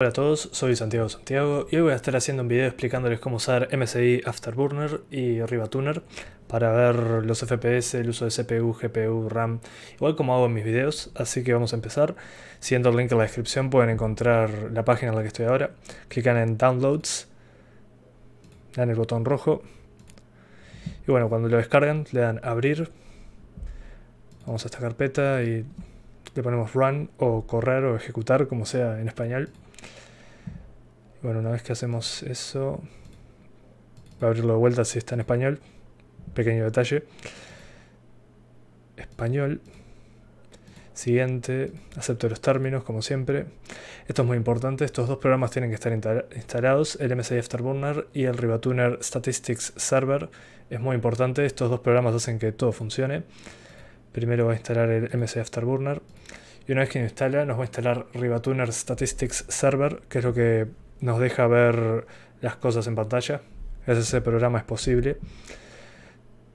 Hola a todos, soy Santiago Santiago y hoy voy a estar haciendo un video explicándoles cómo usar MSI Afterburner y Rivatuner para ver los FPS, el uso de CPU, GPU, RAM, igual como hago en mis videos, así que vamos a empezar. Siguiendo el link en la descripción pueden encontrar la página en la que estoy ahora. Clican en Downloads, dan el botón rojo y bueno, cuando lo descargan le dan Abrir. Vamos a esta carpeta y le ponemos Run o Correr o Ejecutar, como sea en español bueno, una vez que hacemos eso, voy a abrirlo de vuelta si está en español. Pequeño detalle. Español. Siguiente, acepto los términos como siempre. Esto es muy importante, estos dos programas tienen que estar instalados, el MSI Afterburner y el Ribatuner Statistics Server. Es muy importante, estos dos programas hacen que todo funcione. Primero va a instalar el MSI Afterburner y una vez que instala nos va a instalar Ribatuner Statistics Server, que es lo que nos deja ver las cosas en pantalla. ese programa es posible.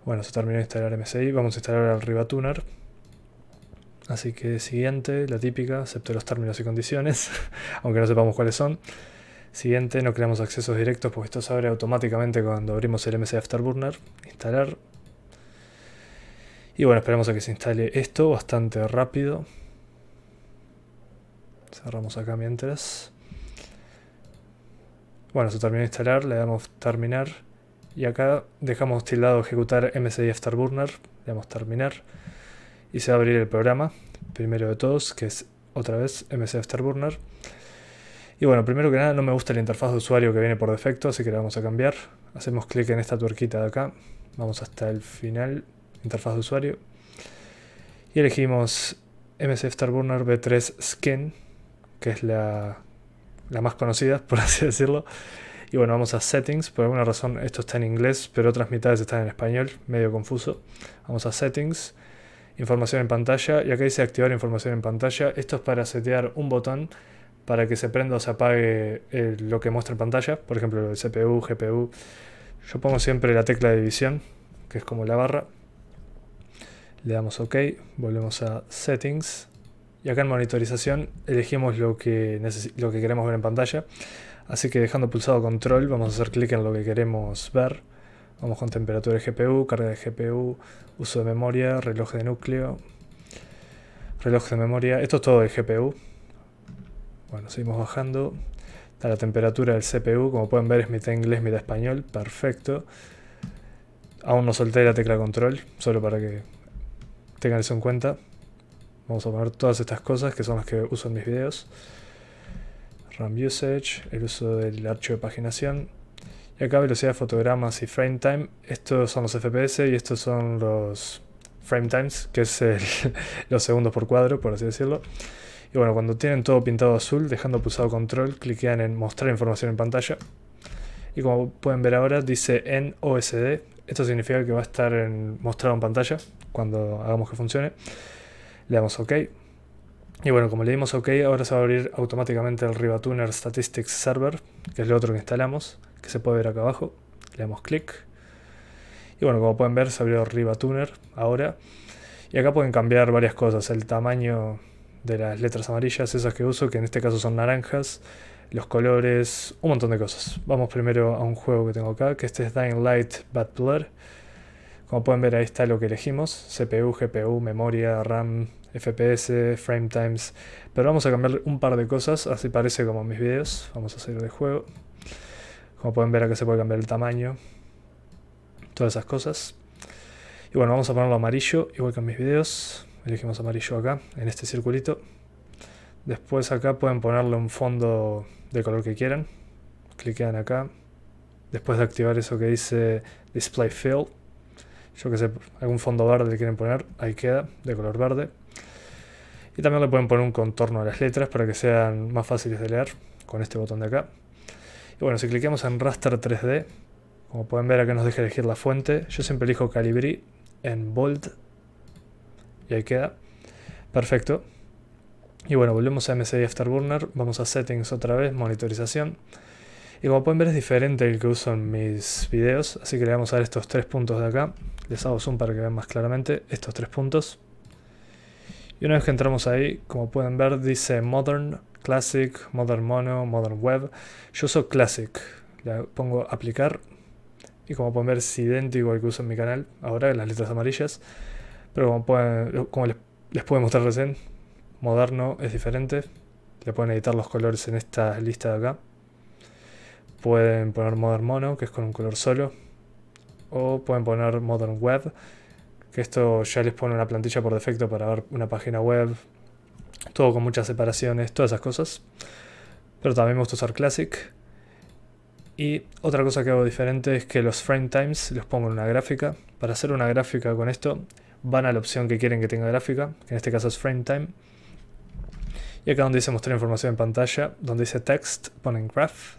Bueno, se terminó de instalar MSI. Vamos a instalar el RivaTuner. Así que siguiente, la típica, acepto los términos y condiciones, aunque no sepamos cuáles son. Siguiente, no creamos accesos directos porque esto se abre automáticamente cuando abrimos el MSI Afterburner. Instalar. Y bueno, esperamos a que se instale esto bastante rápido. Cerramos acá mientras. Bueno, se terminó de instalar, le damos terminar. Y acá dejamos tildado ejecutar MCI Afterburner, le damos terminar. Y se va a abrir el programa, primero de todos, que es otra vez MSI Afterburner. Y bueno, primero que nada no me gusta la interfaz de usuario que viene por defecto, así que la vamos a cambiar. Hacemos clic en esta tuerquita de acá, vamos hasta el final, interfaz de usuario. Y elegimos MSI Starburner V3 Skin, que es la las más conocidas, por así decirlo. Y bueno, vamos a settings. Por alguna razón esto está en inglés, pero otras mitades están en español, medio confuso. Vamos a settings, información en pantalla. Y acá dice activar información en pantalla. Esto es para setear un botón para que se prenda o se apague eh, lo que muestra en pantalla. Por ejemplo, el CPU, GPU. Yo pongo siempre la tecla de división, que es como la barra. Le damos OK, volvemos a settings y acá en monitorización elegimos lo que, lo que queremos ver en pantalla. Así que dejando pulsado control vamos a hacer clic en lo que queremos ver. Vamos con temperatura de GPU, carga de GPU, uso de memoria, reloj de núcleo, reloj de memoria. Esto es todo de GPU. Bueno, seguimos bajando. Está la temperatura del CPU. Como pueden ver es mitad inglés, mitad español. Perfecto. Aún no solté la tecla control, solo para que tengan eso en cuenta. Vamos a poner todas estas cosas que son las que uso en mis videos. RAM usage, el uso del archivo de paginación. Y acá velocidad de fotogramas y frame time. Estos son los FPS y estos son los frame times, que es los segundos por cuadro, por así decirlo. Y bueno, cuando tienen todo pintado azul, dejando pulsado control, cliquean en mostrar información en pantalla. Y como pueden ver ahora, dice en OSD. Esto significa que va a estar en, mostrado en pantalla cuando hagamos que funcione. Le damos OK. Y bueno, como le dimos OK, ahora se va a abrir automáticamente el RivaTuner Statistics Server, que es lo otro que instalamos, que se puede ver acá abajo. Le damos clic. Y bueno, como pueden ver, se abrió RivaTuner ahora. Y acá pueden cambiar varias cosas. El tamaño de las letras amarillas, esas que uso, que en este caso son naranjas. Los colores, un montón de cosas. Vamos primero a un juego que tengo acá, que este es Dying Light Bad Blood. Como pueden ver ahí está lo que elegimos, CPU, GPU, memoria, RAM, FPS, frame times, pero vamos a cambiar un par de cosas, así parece como en mis videos, vamos a salir de juego. Como pueden ver acá se puede cambiar el tamaño, todas esas cosas. Y bueno, vamos a ponerlo amarillo, igual que en mis videos, elegimos amarillo acá, en este circulito. Después acá pueden ponerle un fondo de color que quieran, cliquean acá. Después de activar eso que dice Display Fill, yo que sé, algún fondo verde le quieren poner, ahí queda, de color verde. Y también le pueden poner un contorno a las letras para que sean más fáciles de leer con este botón de acá. Y bueno, si clicamos en Raster 3D, como pueden ver acá nos deja elegir la fuente. Yo siempre elijo Calibri en Bold. Y ahí queda. Perfecto. Y bueno, volvemos a MSI Afterburner. Vamos a Settings otra vez, Monitorización. Y como pueden ver es diferente al que uso en mis videos, así que le vamos a dar estos tres puntos de acá. Les hago zoom para que vean más claramente estos tres puntos. Y una vez que entramos ahí, como pueden ver, dice Modern, Classic, Modern Mono, Modern Web. Yo uso Classic. Le pongo aplicar. Y como pueden ver es idéntico al que uso en mi canal, ahora en las letras amarillas. Pero como, pueden, les, les pude mostrar recién, moderno es diferente. Le pueden editar los colores en esta lista de acá. Pueden poner Modern Mono, que es con un color solo. O pueden poner Modern Web, que esto ya les pone una plantilla por defecto para ver una página web. Todo con muchas separaciones, todas esas cosas. Pero también me gusta usar Classic. Y otra cosa que hago diferente es que los frame times los pongo en una gráfica. Para hacer una gráfica con esto, van a la opción que quieren que tenga gráfica, que en este caso es frame time. Y acá donde dice mostrar información en pantalla, donde dice text, ponen graph,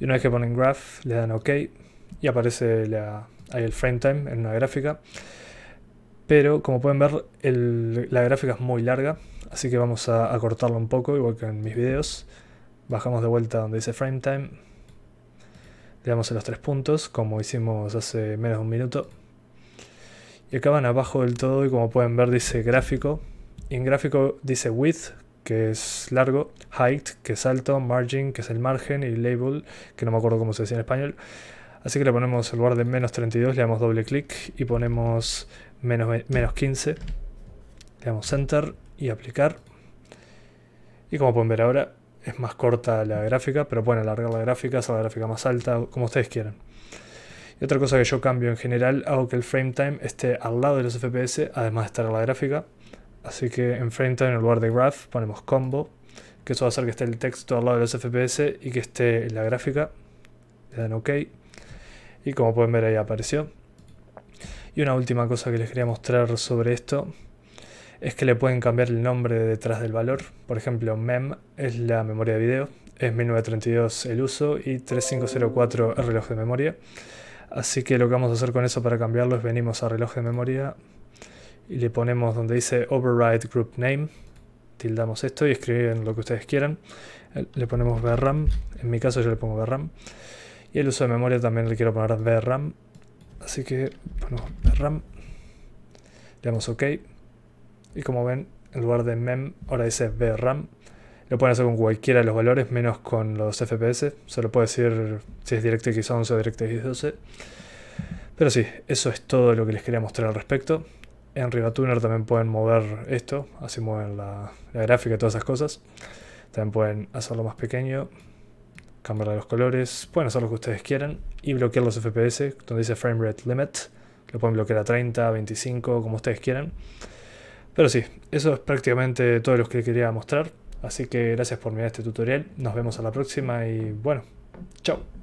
y una vez que ponen graph, le dan OK y aparece ahí el frame time en una gráfica. Pero como pueden ver, la gráfica es muy larga, así que vamos a acortarla un poco, igual que en mis videos. Bajamos de vuelta donde dice frame time, le damos a los tres puntos, como hicimos hace menos de un minuto. Y acá van abajo del todo y como pueden ver dice gráfico. Y en gráfico dice width, que es largo, height, que es alto, margin, que es el margen, y label, que no me acuerdo cómo se decía en español. Así que le ponemos en lugar de menos 32, le damos doble clic y ponemos menos, menos 15. Le damos enter y aplicar. Y como pueden ver ahora, es más corta la gráfica, pero pueden alargar la gráfica, hacer la gráfica más alta, como ustedes quieran. Y otra cosa que yo cambio en general, hago que el frame time esté al lado de los FPS, además de estar en la gráfica. Así que en enfrenta en el lugar de graph ponemos combo, que eso va a hacer que esté el texto al lado de los FPS y que esté la gráfica. Le dan OK. Y como pueden ver ahí apareció. Y una última cosa que les quería mostrar sobre esto es que le pueden cambiar el nombre detrás del valor. Por ejemplo, mem es la memoria de video, es 1932 el uso y 3504 el reloj de memoria. Así que lo que vamos a hacer con eso para cambiarlo es venimos a reloj de memoria, y le ponemos donde dice override group name, tildamos esto y escriben lo que ustedes quieran. Eh, le ponemos VRAM, en mi caso yo le pongo VRAM. Y el uso de memoria también le quiero poner VRAM, así que ponemos VRAM, le damos OK. Y como ven, en lugar de mem, ahora dice VRAM. Lo pueden hacer con cualquiera de los valores, menos con los FPS. Solo puede decir si es DirectX 11 o DirectX 12. Pero sí, eso es todo lo que les quería mostrar al respecto. En RivaTuner también pueden mover esto, así mueven la, gráfica y todas esas cosas. También pueden hacerlo más pequeño, cambiar los colores, pueden hacer lo que ustedes quieran y bloquear los FPS, donde dice frame rate limit, lo pueden bloquear a 30, 25, como ustedes quieran. Pero sí, eso es prácticamente todo lo que quería mostrar, así que gracias por mirar este tutorial, nos vemos a la próxima y bueno, chao.